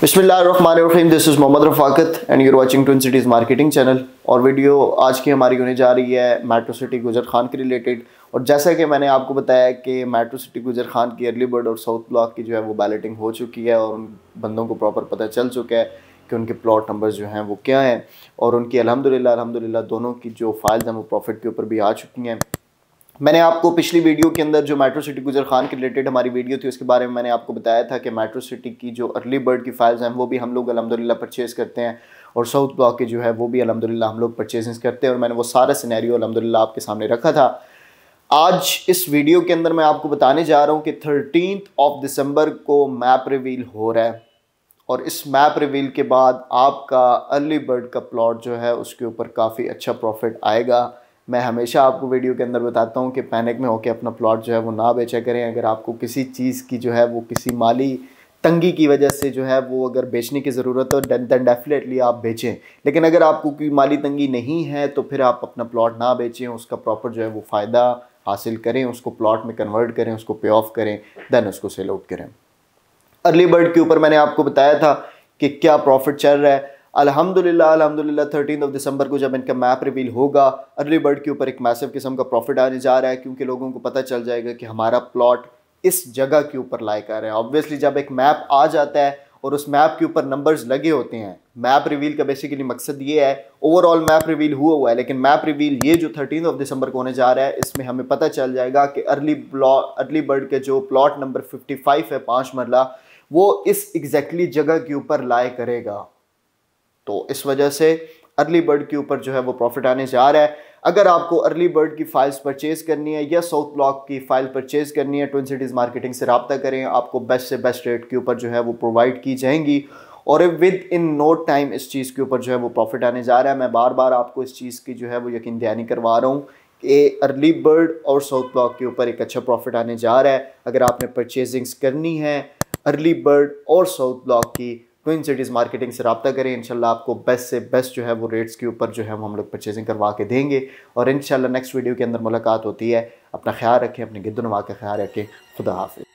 बिस्मिल्लाम this is Mohammad Rafaqat and you're watching twin cities marketing channel और video आज की हमारी होने जा रही है मेट्रो सिटी गुजर खान के रिलेटेड और जैसा कि मैंने आपको बताया कि मेट्रो सिटी गुजर खान की अर्ली बर्ड और साउथ ब्लॉक की जो है वो बैलेटिंग हो चुकी है और उन बंदों को प्रॉपर पता चल चुका है कि उनके प्लॉट नंबर जो हैं वो क्या हैं और उनकी अलहमदिल्ला अलहमदिल्ला दोनों की जो फाइल्स हैं वो प्रॉफिट के ऊपर भी आ चुकी हैं मैंने आपको पिछली वीडियो के अंदर जो मेट्रो सिटी गुजर खान के रिलेटेड हमारी वीडियो थी उसके बारे में मैंने आपको बताया था कि मेट्रो सिटी की जो अर्ली बर्ड की फाइल्स हैं वो भी हम लोग अलहमदिल्ला परचेज करते हैं और साउथ ब्लॉक के जो है वो भी अलहमदिल्ला हम लोग परचेजेस करते हैं और मैंने वो सारा सीनैरियो अलहमदिल्ला आपके सामने रखा था आज इस वीडियो के अंदर मैं आपको बताने जा रहा हूँ कि थर्टीन ऑफ दिसंबर को मैप रिवील हो रहा है और इस मैप रिवील के बाद आपका अर्ली बर्ड का प्लॉट जो है उसके ऊपर काफ़ी अच्छा प्रॉफिट आएगा मैं हमेशा आपको वीडियो के अंदर बताता हूँ कि पैनिक में होकर अपना प्लॉट जो है वो ना बेचा करें अगर आपको किसी चीज़ की जो है वो किसी माली तंगी की वजह से जो है वो अगर बेचने की ज़रूरत हो दैन डेफिनेटली आप बेचें लेकिन अगर आपको कोई माली तंगी नहीं है तो फिर आप अपना प्लॉट ना बेचें उसका प्रॉपर जो है वो फ़ायदा हासिल करें उसको प्लॉट में कन्वर्ट करें उसको पे ऑफ करें दैन उसको सेल आउट करें अर्ली बर्ड के ऊपर मैंने आपको बताया था कि क्या प्रॉफिट चल रहा है अलहमदिल्ला अलहमदिल्ला थर्टीन ऑफ दिसंबर को जब इनका मैप रिवील होगा अर्ली बर्ड के ऊपर एक मैसिव किस्म का प्रॉफिट आने जा रहा है क्योंकि लोगों को पता चल जाएगा कि हमारा प्लॉट इस जगह के ऊपर लाए आ रहा है ऑब्वियसली जब एक मैप आ जाता है और उस मैप के ऊपर नंबर्स लगे होते हैं मैप रिवील का बेसिकली मकसद ये है ओवरऑल मैप रिवील हुआ हुआ है लेकिन मैप रिवील ये जो थर्टीन ऑफ दिसंबर को होने जा रहा है इसमें हमें पता चल जाएगा कि अर्ली अर्ली बर्ड के जो प्लॉट नंबर फिफ्टी है पाँच मरला वो इस एग्जैक्टली exactly जगह के ऊपर लाए करेगा तो इस वजह से अर्ली बर्ड के ऊपर जो है वो प्रॉफिट आने जा रहा है अगर आपको अर्ली बर्ड की फाइल्स परचेज करनी है या साउथ ब्लॉक की फाइल परचेज करनी है ट्विन सिटीज़ मार्केटिंग से रबता करें आपको बेस्ट से बेस्ट रेट के ऊपर जो है वो प्रोवाइड की जाएंगी और विद इन नो टाइम इस चीज़ के ऊपर जो है वो प्रॉफिट आने जा रहा है मैं बार बार आपको इस चीज़ की जो है वो यकीन दहानी करवा रहा हूँ कि अर्ली बर्ड और साउथ ब्लॉक के ऊपर एक अच्छा प्रॉफिट आने जा रहा है अगर आपने परचेजिंग्स करनी है अर्ली बर्ड और साउथ ब्लॉक की क्विन सिटीज़ मार्केटिंग से रबता करें इनशाला आपको बेस्ट से बेस्ट जो है वो रेट्स के ऊपर जो है वो हम लोग परचेजिंग करवा के देंगे और इन नेक्स्ट वीडियो के अंदर मुलाकात होती है अपना ख्याल रखें अपने गिद्दनवा का ख्याल रखें खुदा हाफिज़